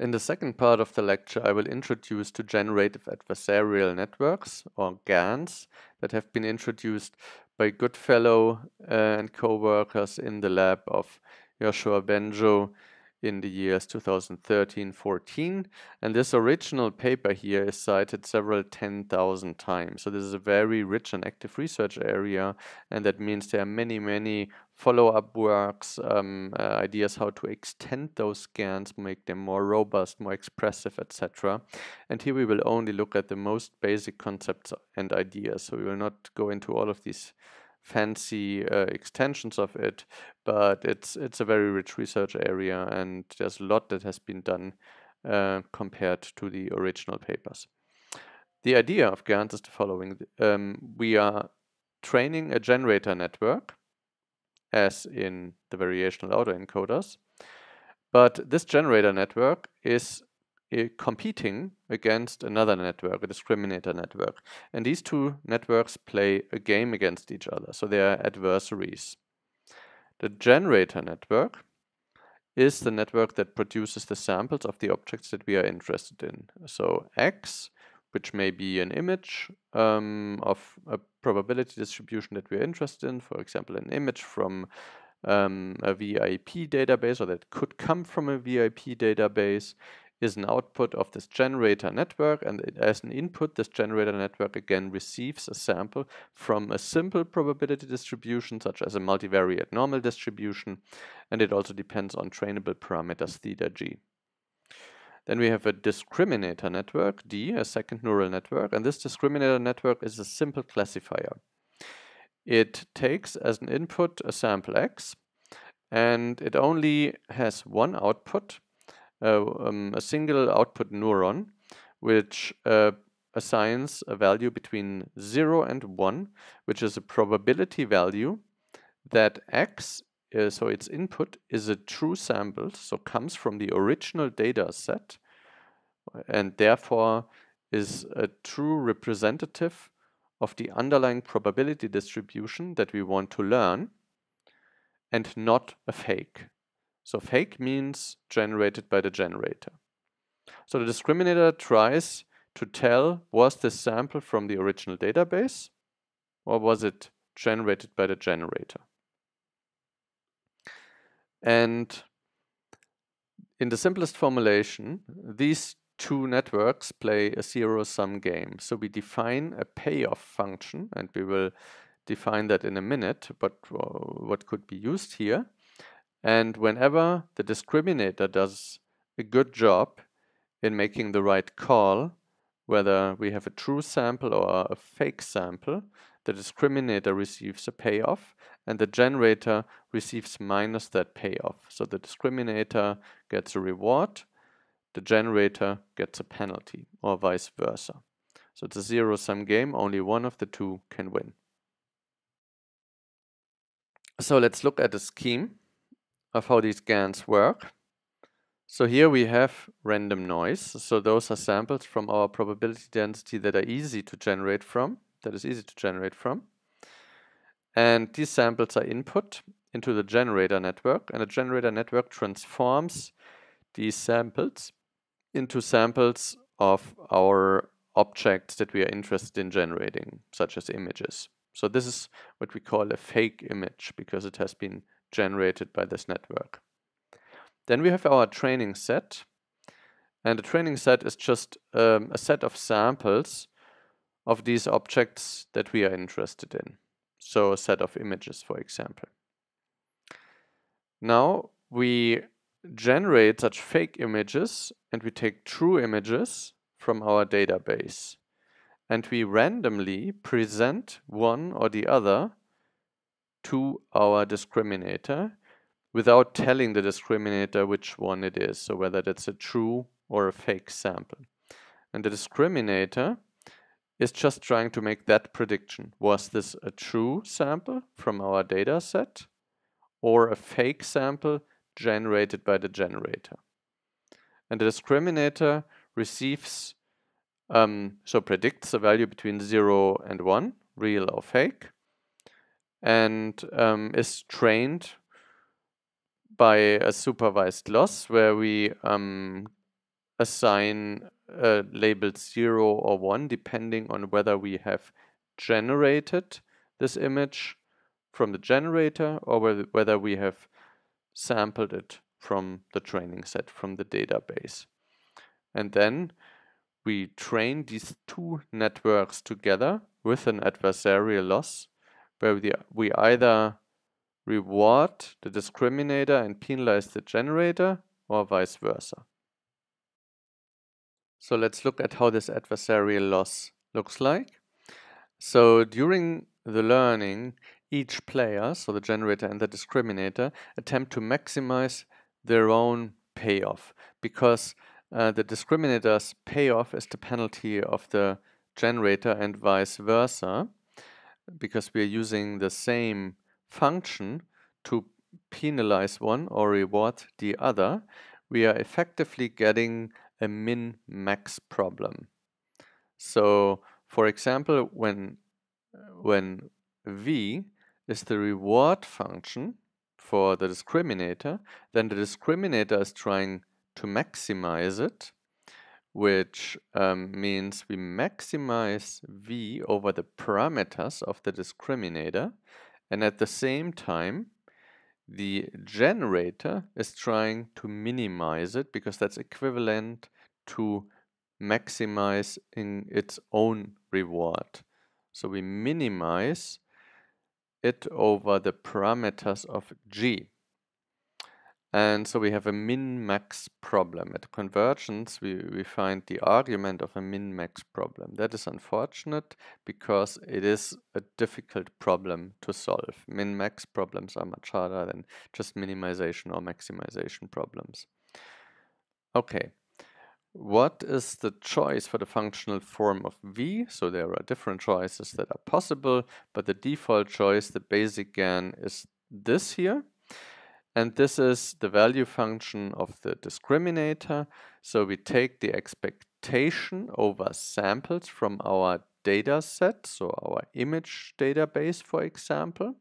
In the second part of the lecture, I will introduce to generative adversarial networks, or GANs, that have been introduced by Goodfellow uh, and co-workers in the lab of Joshua Benjo in the years 2013-14 and this original paper here is cited several 10,000 times so this is a very rich and active research area and that means there are many many follow-up works um, uh, ideas how to extend those scans make them more robust more expressive etc and here we will only look at the most basic concepts and ideas so we will not go into all of these fancy uh, extensions of it, but it's it's a very rich research area, and there's a lot that has been done uh, compared to the original papers. The idea of GANs is the following: um, we are training a generator network, as in the variational autoencoders, but this generator network is uh, competing against another network, a discriminator network. And these two networks play a game against each other, so they are adversaries. The generator network is the network that produces the samples of the objects that we are interested in. So X, which may be an image um, of a probability distribution that we're interested in, for example, an image from um, a VIP database or that could come from a VIP database is an output of this generator network and as an input this generator network again receives a sample from a simple probability distribution such as a multivariate normal distribution and it also depends on trainable parameters theta g. Then we have a discriminator network D, a second neural network and this discriminator network is a simple classifier. It takes as an input a sample x and it only has one output uh, um, a single output neuron which uh, assigns a value between 0 and 1, which is a probability value that x, uh, so its input, is a true sample, so comes from the original data set, and therefore is a true representative of the underlying probability distribution that we want to learn, and not a fake. So fake means generated by the generator. So the discriminator tries to tell was this sample from the original database or was it generated by the generator. And in the simplest formulation, these two networks play a zero-sum game. So we define a payoff function, and we will define that in a minute, but uh, what could be used here. And whenever the discriminator does a good job in making the right call, whether we have a true sample or a fake sample, the discriminator receives a payoff and the generator receives minus that payoff. So the discriminator gets a reward, the generator gets a penalty or vice versa. So it's a zero-sum game, only one of the two can win. So let's look at a scheme of how these GANs work. So here we have random noise. So those are samples from our probability density that are easy to generate from, that is easy to generate from. And these samples are input into the generator network and the generator network transforms these samples into samples of our objects that we are interested in generating, such as images. So this is what we call a fake image because it has been generated by this network. Then we have our training set. And the training set is just um, a set of samples of these objects that we are interested in. So a set of images, for example. Now we generate such fake images and we take true images from our database. And we randomly present one or the other to our discriminator without telling the discriminator which one it is, so whether that's a true or a fake sample. And the discriminator is just trying to make that prediction. Was this a true sample from our data set or a fake sample generated by the generator? And the discriminator receives, um, so predicts a value between 0 and 1, real or fake, and um, is trained by a supervised loss where we um, assign a label 0 or 1 depending on whether we have generated this image from the generator or whether we have sampled it from the training set from the database. And then we train these two networks together with an adversarial loss where we either reward the discriminator and penalize the generator or vice versa. So let's look at how this adversarial loss looks like. So during the learning, each player, so the generator and the discriminator, attempt to maximize their own payoff because uh, the discriminator's payoff is the penalty of the generator and vice versa because we are using the same function to penalize one or reward the other, we are effectively getting a min-max problem. So, for example, when, when v is the reward function for the discriminator, then the discriminator is trying to maximize it, which um, means we maximize v over the parameters of the discriminator and at the same time the generator is trying to minimize it because that's equivalent to maximize in its own reward. So we minimize it over the parameters of G. And so we have a min-max problem. At convergence, we, we find the argument of a min-max problem. That is unfortunate because it is a difficult problem to solve. Min-max problems are much harder than just minimization or maximization problems. Okay, what is the choice for the functional form of V? So there are different choices that are possible, but the default choice, the basic GAN, is this here. And this is the value function of the discriminator. So we take the expectation over samples from our data set, so our image database, for example.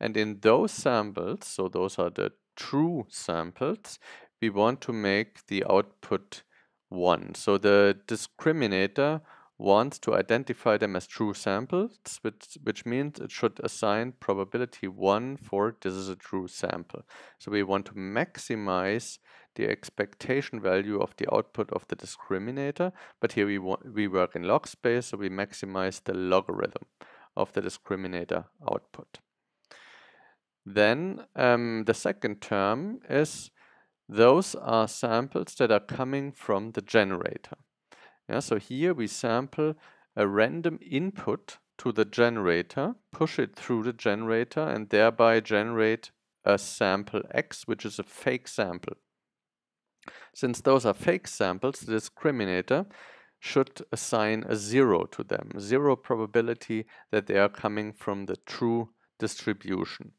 And in those samples, so those are the true samples, we want to make the output 1. So the discriminator wants to identify them as true samples, which, which means it should assign probability 1 for this is a true sample. So we want to maximize the expectation value of the output of the discriminator, but here we, we work in log space, so we maximize the logarithm of the discriminator output. Then um, the second term is those are samples that are coming from the generator. Yeah, so here we sample a random input to the generator, push it through the generator and thereby generate a sample X, which is a fake sample. Since those are fake samples, the discriminator should assign a zero to them, zero probability that they are coming from the true distribution.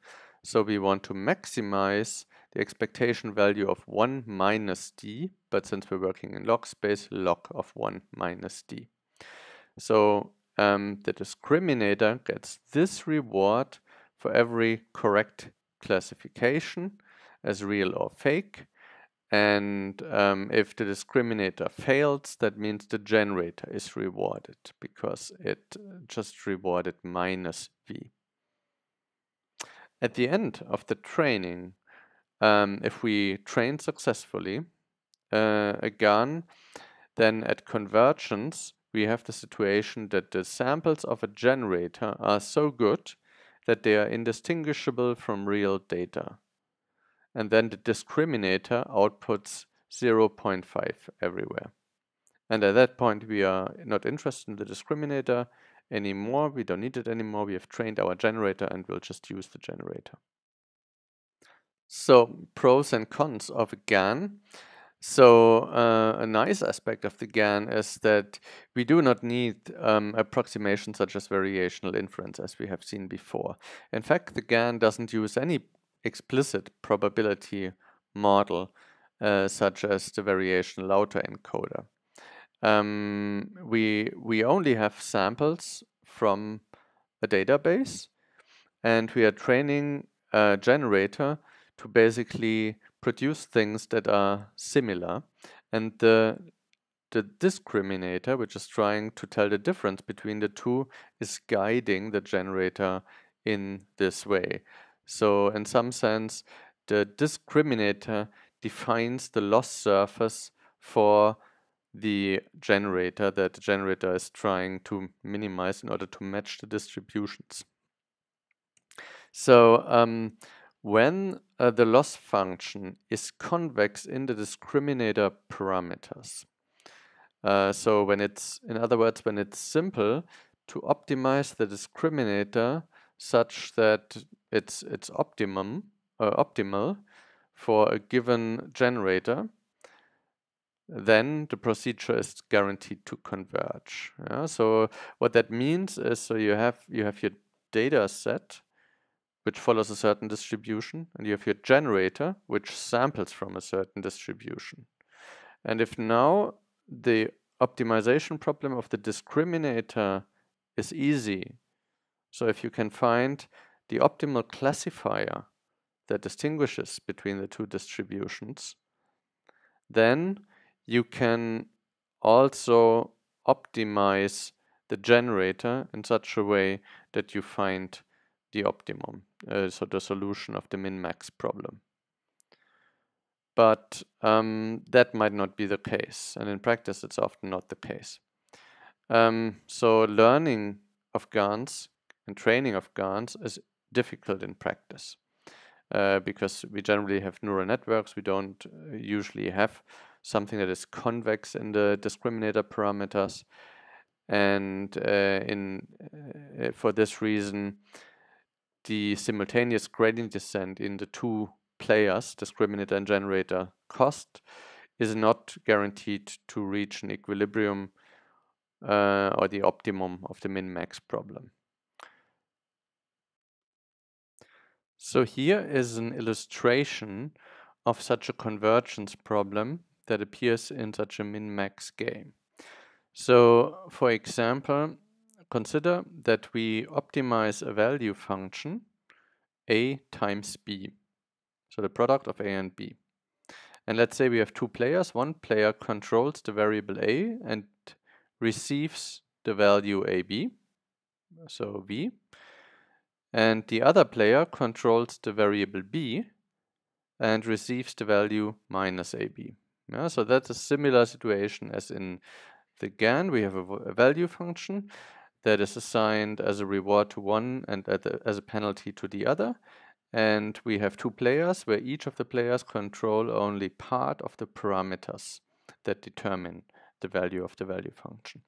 So we want to maximize the expectation value of 1 minus d, but since we're working in log space, log of 1 minus d. So um, the discriminator gets this reward for every correct classification as real or fake. And um, if the discriminator fails, that means the generator is rewarded because it just rewarded minus v. At the end of the training, um, if we train successfully uh, a gun, then at convergence, we have the situation that the samples of a generator are so good that they are indistinguishable from real data. And then the discriminator outputs 0.5 everywhere. And at that point, we are not interested in the discriminator anymore. We don't need it anymore. We have trained our generator and we'll just use the generator. So pros and cons of GAN. So uh, a nice aspect of the GAN is that we do not need um, approximations such as variational inference as we have seen before. In fact, the GAN doesn't use any explicit probability model uh, such as the variational autoencoder. encoder. Um, we, we only have samples from a database and we are training a generator to basically produce things that are similar. And the, the discriminator, which is trying to tell the difference between the two, is guiding the generator in this way. So in some sense, the discriminator defines the loss surface for the generator that the generator is trying to minimize in order to match the distributions. So um, when uh, the loss function is convex in the discriminator parameters. Uh, so when it's, in other words, when it's simple to optimize the discriminator such that it's it's optimum uh, optimal for a given generator, then the procedure is guaranteed to converge. Yeah? So what that means is so you have you have your data set which follows a certain distribution, and you have your generator, which samples from a certain distribution. And if now the optimization problem of the discriminator is easy, so if you can find the optimal classifier that distinguishes between the two distributions, then you can also optimize the generator in such a way that you find the optimum, uh, so the solution of the min-max problem. But um, that might not be the case, and in practice it's often not the case. Um, so learning of GANs and training of GANs is difficult in practice uh, because we generally have neural networks. We don't uh, usually have something that is convex in the discriminator parameters. And uh, in uh, for this reason, the simultaneous gradient descent in the two players, discriminator and generator cost, is not guaranteed to reach an equilibrium uh, or the optimum of the min-max problem. So here is an illustration of such a convergence problem that appears in such a min-max game. So for example, Consider that we optimize a value function a times b, so the product of a and b. And let's say we have two players. One player controls the variable a and receives the value ab, so v. And the other player controls the variable b and receives the value minus ab. Yeah, so that's a similar situation as in the GAN. We have a, a value function that is assigned as a reward to one and the, as a penalty to the other. And we have two players where each of the players control only part of the parameters that determine the value of the value function.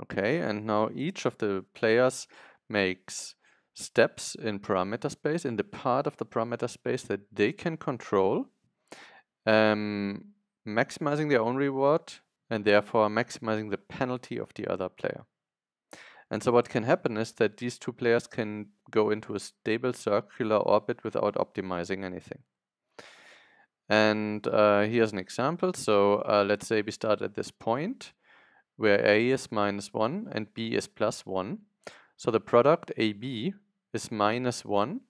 Okay, and now each of the players makes steps in parameter space, in the part of the parameter space that they can control, um, maximizing their own reward and therefore maximizing the penalty of the other player. And so what can happen is that these two players can go into a stable circular orbit without optimizing anything. And uh, here's an example. So uh, let's say we start at this point where A is minus 1 and B is plus 1. So the product AB is minus 1.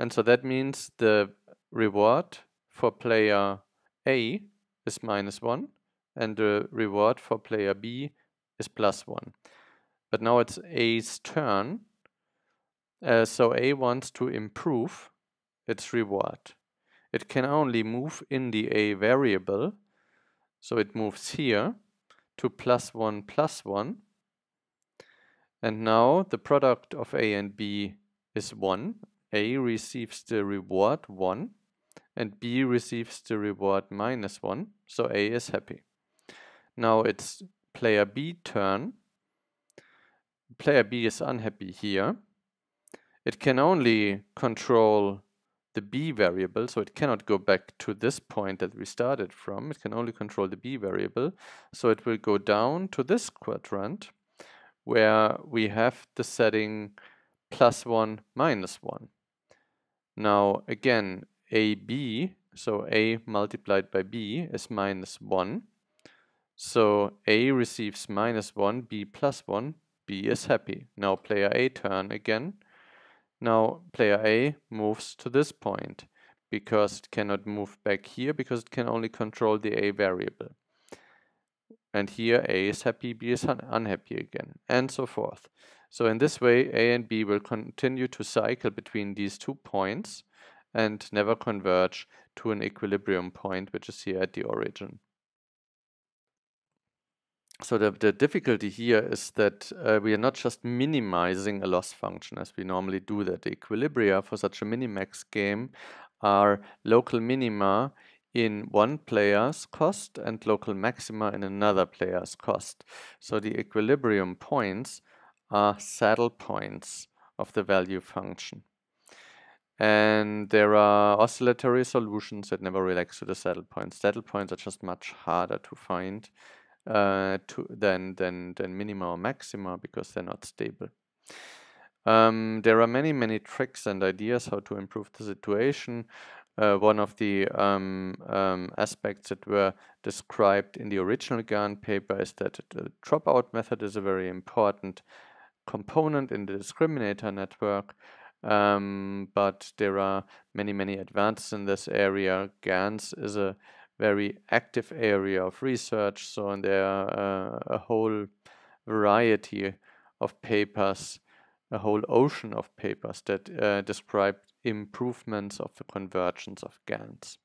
And so that means the reward for player A is minus 1 and the reward for player B is plus one. But now it's A's turn, uh, so A wants to improve its reward. It can only move in the A variable, so it moves here to plus one plus one. And now the product of A and B is one. A receives the reward one and B receives the reward minus one, so A is happy. Now it's player B turn. Player B is unhappy here. It can only control the B variable, so it cannot go back to this point that we started from. It can only control the B variable, so it will go down to this quadrant where we have the setting plus 1, minus 1. Now again, AB, so A multiplied by B is minus 1. So A receives minus 1, B plus 1, B is happy. Now player A turn again. Now player A moves to this point because it cannot move back here because it can only control the A variable. And here A is happy, B is un unhappy again, and so forth. So in this way, A and B will continue to cycle between these two points and never converge to an equilibrium point, which is here at the origin so the, the difficulty here is that uh, we are not just minimizing a loss function as we normally do that. The equilibria for such a minimax game are local minima in one player's cost and local maxima in another player's cost. So the equilibrium points are saddle points of the value function. And there are oscillatory solutions that never relax to the saddle points. Saddle points are just much harder to find. Uh, to, than, than, than minima or maxima because they're not stable. Um, there are many, many tricks and ideas how to improve the situation. Uh, one of the um, um, aspects that were described in the original GAN paper is that the dropout method is a very important component in the discriminator network. Um, but there are many, many advances in this area. GANs is a very active area of research. So and there are uh, a whole variety of papers, a whole ocean of papers that uh, describe improvements of the convergence of GANs.